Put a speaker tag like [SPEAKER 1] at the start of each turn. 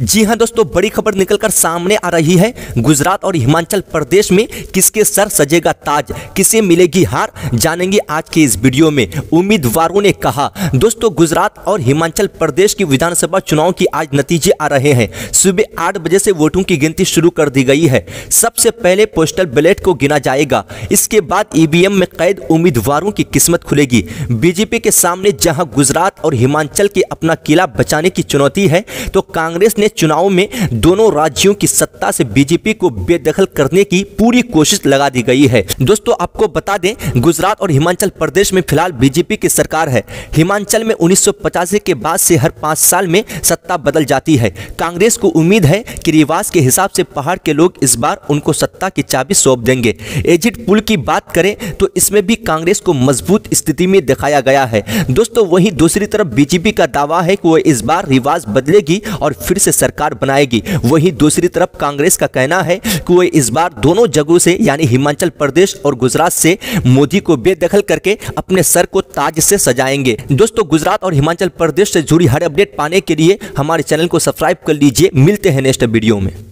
[SPEAKER 1] जी हाँ दोस्तों बड़ी खबर निकलकर सामने आ रही है गुजरात और हिमाचल प्रदेश में किसके सर सजेगा ताज किसे मिलेगी हार जानेंगे आज के इस वीडियो में उम्मीदवारों ने कहा दोस्तों गुजरात और हिमाचल प्रदेश की विधानसभा चुनाव की आज नतीजे आ रहे हैं सुबह आठ बजे से वोटों की गिनती शुरू कर दी गई है सबसे पहले पोस्टल बैलेट को गिना जाएगा इसके बाद ईवीएम में कैद उम्मीदवारों की किस्मत खुलेगी बीजेपी के सामने जहाँ गुजरात और हिमाचल के अपना किला बचाने की चुनौती है तो कांग्रेस ने पिछले चुनाव में दोनों राज्यों की सत्ता से बीजेपी को बेदखल करने की पूरी कोशिश लगा दी गई है दोस्तों आपको बता दें गुजरात और हिमाचल प्रदेश में फिलहाल बीजेपी की सरकार है हिमाचल में उन्नीस के बाद से हर पाँच साल में सत्ता बदल जाती है कांग्रेस को उम्मीद है कि रिवाज के हिसाब से पहाड़ के लोग इस बार उनको सत्ता की चाबी सौंप देंगे एजिट पुल की बात करें तो इसमें भी कांग्रेस को मजबूत स्थिति में दिखाया गया है दोस्तों वहीं दूसरी तरफ बीजेपी का दावा है कि वह इस बार रिवाज बदलेगी और फिर से सरकार बनाएगी वहीं दूसरी तरफ कांग्रेस का कहना है कि वो इस बार दोनों जगहों से यानी हिमाचल प्रदेश और गुजरात से मोदी को बेदखल करके अपने सर को ताज से सजाएंगे दोस्तों गुजरात और हिमाचल प्रदेश से जुड़ी हर अपडेट पाने के लिए हमारे चैनल को सब्सक्राइब कर लीजिए मिलते हैं नेक्स्ट वीडियो में